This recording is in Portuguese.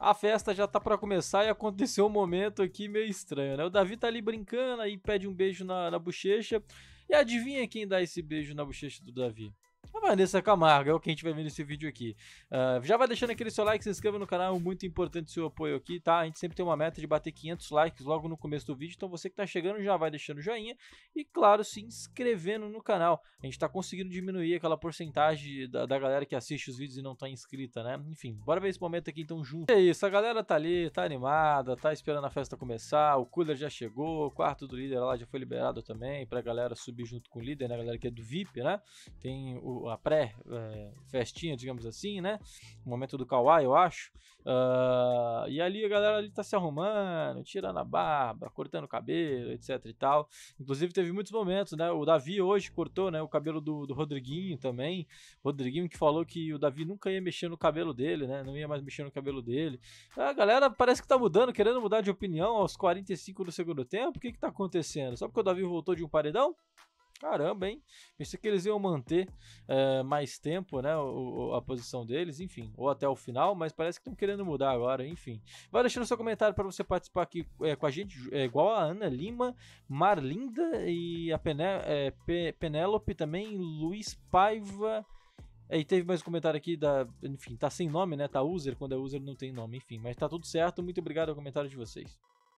A festa já tá para começar e aconteceu um momento aqui meio estranho, né? O Davi tá ali brincando, e pede um beijo na, na bochecha. E adivinha quem dá esse beijo na bochecha do Davi? Vanessa Camargo, é o que a gente vai ver nesse vídeo aqui. Uh, já vai deixando aquele seu like, se inscreva no canal, é muito importante o seu apoio aqui, tá? A gente sempre tem uma meta de bater 500 likes logo no começo do vídeo, então você que tá chegando já vai deixando o joinha e, claro, se inscrevendo no canal. A gente tá conseguindo diminuir aquela porcentagem da, da galera que assiste os vídeos e não tá inscrita, né? Enfim, bora ver esse momento aqui então junto. É isso, a galera tá ali, tá animada, tá esperando a festa começar, o cooler já chegou, o quarto do líder lá já foi liberado também pra galera subir junto com o líder, né? A galera que é do VIP, né? Tem o, a pré-festinha, eh, digamos assim, né? O momento do Kawhi, eu acho. Uh, e ali a galera ali tá se arrumando, tirando a barba, cortando o cabelo, etc e tal. Inclusive teve muitos momentos, né? O Davi hoje cortou né, o cabelo do, do Rodriguinho também. Rodriguinho que falou que o Davi nunca ia mexer no cabelo dele, né? Não ia mais mexer no cabelo dele. A galera parece que tá mudando, querendo mudar de opinião aos 45 do segundo tempo. O que que tá acontecendo? Só porque o Davi voltou de um paredão? Caramba, hein? Pensei que eles iam manter é, mais tempo, né? O, a posição deles, enfim, ou até o final, mas parece que estão querendo mudar agora, enfim. Vai deixando seu comentário para você participar aqui é, com a gente, é, igual a Ana Lima, Marlinda e a Pené, Pe, Penélope também, Luiz Paiva. Aí é, teve mais um comentário aqui da. Enfim, tá sem nome, né? Tá user, quando é user não tem nome, enfim. Mas tá tudo certo. Muito obrigado ao comentário de vocês.